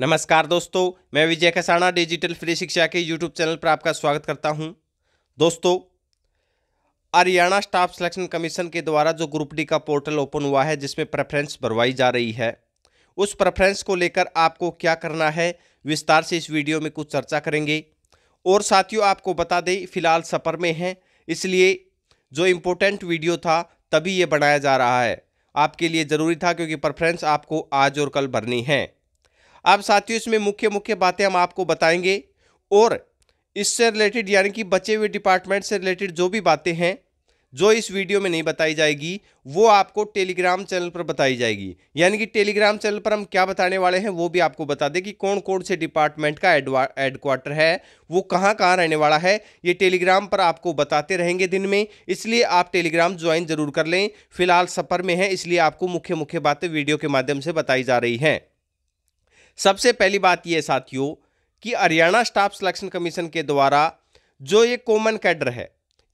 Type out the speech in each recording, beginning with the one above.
नमस्कार दोस्तों मैं विजय खसाना डिजिटल फ्री शिक्षा के यूट्यूब चैनल पर आपका स्वागत करता हूं दोस्तों हरियाणा स्टाफ सिलेक्शन कमीशन के द्वारा जो ग्रुप डी का पोर्टल ओपन हुआ है जिसमें प्रेफरेंस भरवाई जा रही है उस प्रेफरेंस को लेकर आपको क्या करना है विस्तार से इस वीडियो में कुछ चर्चा करेंगे और साथियों आपको बता दें फिलहाल सफ़र में हैं इसलिए जो इम्पोर्टेंट वीडियो था तभी ये बनाया जा रहा है आपके लिए ज़रूरी था क्योंकि प्रेफरेंस आपको आज और कल भरनी है अब साथियों इसमें मुख्य मुख्य बातें हम आपको बताएंगे और इससे रिलेटेड यानी कि बचे हुए डिपार्टमेंट से रिलेटेड जो भी बातें हैं जो इस वीडियो में नहीं बताई जाएगी वो आपको टेलीग्राम चैनल पर बताई जाएगी यानी कि टेलीग्राम चैनल पर हम क्या बताने वाले हैं वो भी आपको बता दें कि कौन कौन से डिपार्टमेंट का हेडक्वार्टर है वो कहाँ कहाँ रहने वाला है ये टेलीग्राम पर आपको बताते रहेंगे दिन में इसलिए आप टेलीग्राम ज्वाइन जरूर कर लें फिलहाल सफ़र में है इसलिए आपको मुख्य मुख्य बातें वीडियो के माध्यम से बताई जा रही हैं सबसे पहली बात यह साथियों कि हरियाणा स्टाफ सिलेक्शन कमीशन के द्वारा जो ये कॉमन कैडर है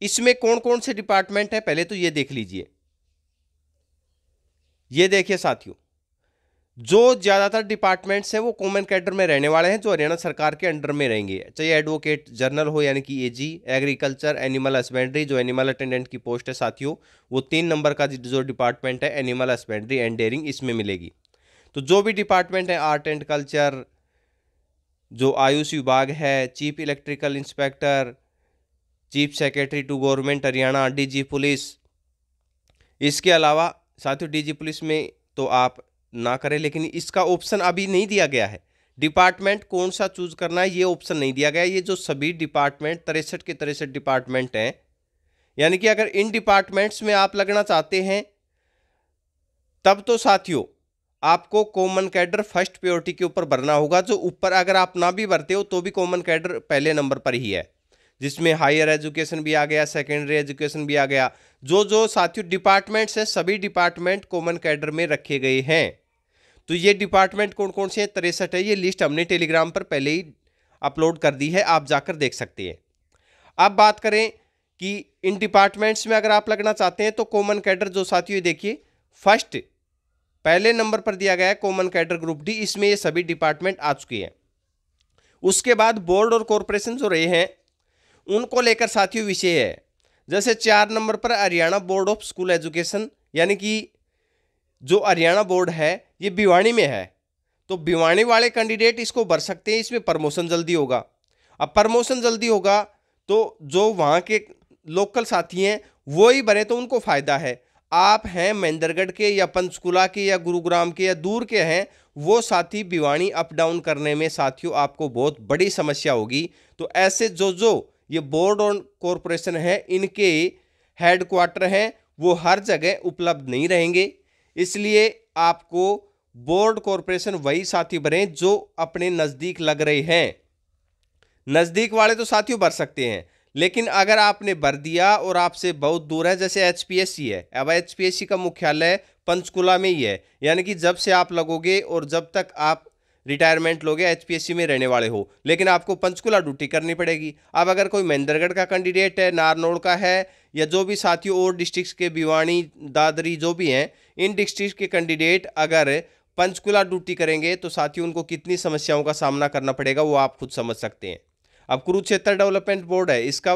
इसमें कौन कौन से डिपार्टमेंट है पहले तो ये देख लीजिए ये देखिए साथियों जो ज़्यादातर डिपार्टमेंट्स हैं वो कॉमन कैडर में रहने वाले हैं जो हरियाणा सरकार के अंडर में रहेंगे चाहे एडवोकेट जनरल हो यानी कि एजी एग्रीकल्चर एनिमल हस्बेंड्री जो एनिमल अटेंडेंट की पोस्ट है साथियों वो तीन नंबर का जो डिपार्टमेंट है एनिमल हस्बेंड्री एंड डेयरिंग इसमें मिलेगी तो जो भी डिपार्टमेंट है आर्ट एंड कल्चर जो आयुष विभाग है chief electrical inspector chief secretary to government Haryana DG police इसके अलावा साथियों डीजी पुलिस में तो आप ना करें लेकिन इसका ऑप्शन अभी नहीं दिया गया है डिपार्टमेंट कौन सा चूज करना है ये ऑप्शन नहीं दिया गया ये जो सभी डिपार्टमेंट तिरसठ के तिरसठ डिपार्टमेंट हैं यानी कि अगर इन डिपार्टमेंट्स में आप लगना चाहते हैं तब तो साथियों आपको कॉमन कैडर फर्स्ट प्योरिटी के ऊपर भरना होगा जो ऊपर अगर आप ना भी भरते हो तो भी कॉमन कैडर पहले नंबर पर ही है जिसमें हायर एजुकेशन भी आ गया सेकेंडरी एजुकेशन भी आ गया जो जो साथियों डिपार्टमेंट्स हैं सभी डिपार्टमेंट कॉमन कैडर में रखे गए हैं तो ये डिपार्टमेंट कौन कौन से हैं तिरसठ है ये लिस्ट हमने टेलीग्राम पर पहले ही अपलोड कर दी है आप जाकर देख सकते हैं अब बात करें कि इन डिपार्टमेंट्स में अगर आप लगना चाहते हैं तो कॉमन कैडर जो साथियों देखिए फर्स्ट पहले नंबर पर दिया गया है कॉमन कैडर ग्रुप डी इसमें ये सभी डिपार्टमेंट आ चुकी हैं उसके बाद बोर्ड और कॉरपोरेशन जो रहे हैं उनको लेकर साथियों विषय है जैसे चार नंबर पर Haryana board of school education यानी कि जो हरियाणा बोर्ड है ये भिवाणी में है तो भिवाणी वाले कैंडिडेट इसको भर सकते हैं इसमें प्रमोशन जल्दी होगा अब प्रमोशन जल्दी होगा तो जो वहाँ के लोकल साथी हैं वो ही भरे तो उनको फ़ायदा है आप हैं महेंद्रगढ़ के या पंचकुला के या गुरुग्राम के या दूर के हैं वो साथी भिवाणी अप डाउन करने में साथियों आपको बहुत बड़ी समस्या होगी तो ऐसे जो जो ये बोर्ड और कॉरपोरेशन है इनके हेड क्वार्टर हैं वो हर जगह उपलब्ध नहीं रहेंगे इसलिए आपको बोर्ड कॉरपोरेशन वही साथी भरें जो अपने नज़दीक लग रहे हैं नज़दीक वाले तो साथियों भर सकते हैं लेकिन अगर आपने भर दिया और आपसे बहुत दूर है जैसे एच है अब एच का मुख्यालय पंचकुला में ही है यानी कि जब से आप लगोगे और जब तक आप रिटायरमेंट लोगे एच में रहने वाले हो लेकिन आपको पंचकुला ड्यूटी करनी पड़ेगी अब अगर कोई महेंद्रगढ़ का कैंडिडेट है नारनौल का है या जो भी साथियों और डिस्ट्रिक्ट के भिवानी दादरी जो भी हैं इन डिस्ट्रिक्ट के कैंडिडेट अगर पंचकुला ड्यूटी करेंगे तो साथियों उनको कितनी समस्याओं का सामना करना पड़ेगा वो आप खुद समझ सकते हैं अब कुरुक्षेत्र डेवलपमेंट बोर्ड है इसका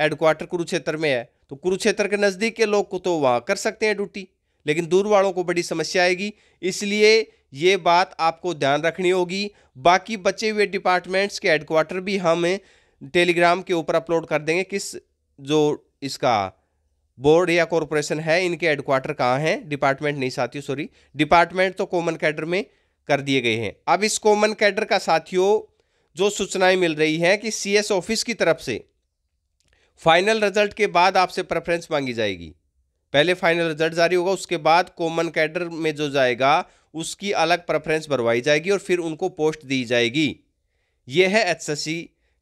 हेडक्वार्टर कुरुक्षेत्र में है तो कुरुक्षेत्र के नज़दीक के लोग को तो वहाँ कर सकते हैं ड्यूटी लेकिन दूर वालों को बड़ी समस्या आएगी इसलिए ये बात आपको ध्यान रखनी होगी बाकी बचे हुए डिपार्टमेंट्स के हेडक्वार्टर भी हम टेलीग्राम के ऊपर अपलोड कर देंगे किस जो इसका बोर्ड या कॉरपोरेशन है इनके हेडक्वार्टर कहाँ हैं डिपार्टमेंट नहीं साथियों सॉरी डिपार्टमेंट तो कॉमन कैडर में कर दिए गए हैं अब इस कॉमन कैडर का साथियों जो सूचनाएं मिल रही हैं कि सीएस ऑफिस की तरफ से फाइनल रिजल्ट के बाद आपसे प्रेफरेंस मांगी जाएगी पहले फाइनल रिजल्ट जारी होगा उसके बाद कॉमन कैडर में जो जाएगा उसकी अलग प्रेफरेंस भरवाई जाएगी और फिर उनको पोस्ट दी जाएगी ये है एचएससी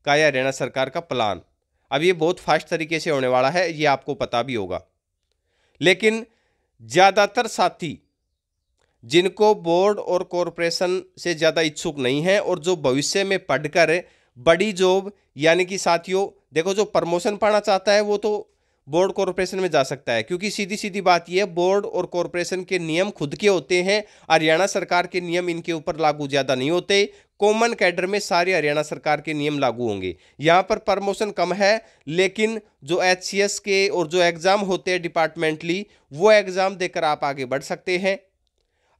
का या हरियाणा सरकार का प्लान अब ये बहुत फास्ट तरीके से होने वाला है ये आपको पता भी होगा लेकिन ज़्यादातर साथी जिनको बोर्ड और कॉरपोरेशन से ज़्यादा इच्छुक नहीं है और जो भविष्य में पढ़कर बड़ी जॉब यानी कि साथियों देखो जो प्रमोशन पाना चाहता है वो तो बोर्ड कॉरपोरेशन में जा सकता है क्योंकि सीधी सीधी बात यह बोर्ड और कॉरपोरेशन के नियम खुद के होते हैं हरियाणा सरकार के नियम इनके ऊपर लागू ज़्यादा नहीं होते कॉमन कैडर में सारे हरियाणा सरकार के नियम लागू होंगे यहाँ पर प्रमोशन कम है लेकिन जो एच के और जो एग्ज़ाम होते हैं डिपार्टमेंटली वो एग्ज़ाम देकर आप आगे बढ़ सकते हैं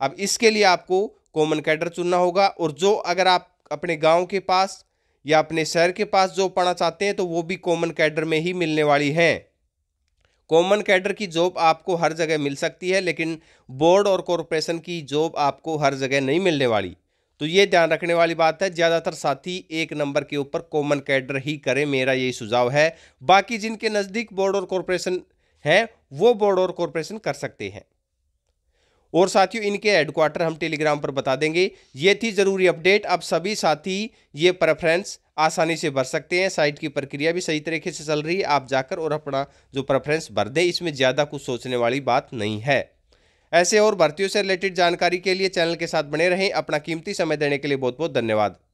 अब इसके लिए आपको कॉमन कैडर चुनना होगा और जो अगर आप अपने गांव के पास या अपने शहर के पास जो पढ़ना चाहते हैं तो वो भी कॉमन कैडर में ही मिलने वाली हैं कॉमन कैडर की जॉब आपको हर जगह मिल सकती है लेकिन बोर्ड और कॉरपोरेशन की जॉब आपको हर जगह नहीं मिलने वाली तो ये ध्यान रखने वाली बात है ज़्यादातर साथी एक नंबर के ऊपर कॉमन कैडर ही करें मेरा यही सुझाव है बाकी जिनके नज़दीक बोर्ड और कॉरपोरेशन हैं वो बोर्ड और कॉरपोरेशन कर सकते हैं और साथियों इनके हेडक्वार्टर हम टेलीग्राम पर बता देंगे ये थी ज़रूरी अपडेट अब सभी साथी ये प्रेफरेंस आसानी से भर सकते हैं साइट की प्रक्रिया भी सही तरीके से चल रही है आप जाकर और अपना जो प्रेफरेंस भर दें इसमें ज़्यादा कुछ सोचने वाली बात नहीं है ऐसे और भर्तियों से रिलेटेड जानकारी के लिए चैनल के साथ बने रहें अपना कीमती समय देने के लिए बहुत बहुत धन्यवाद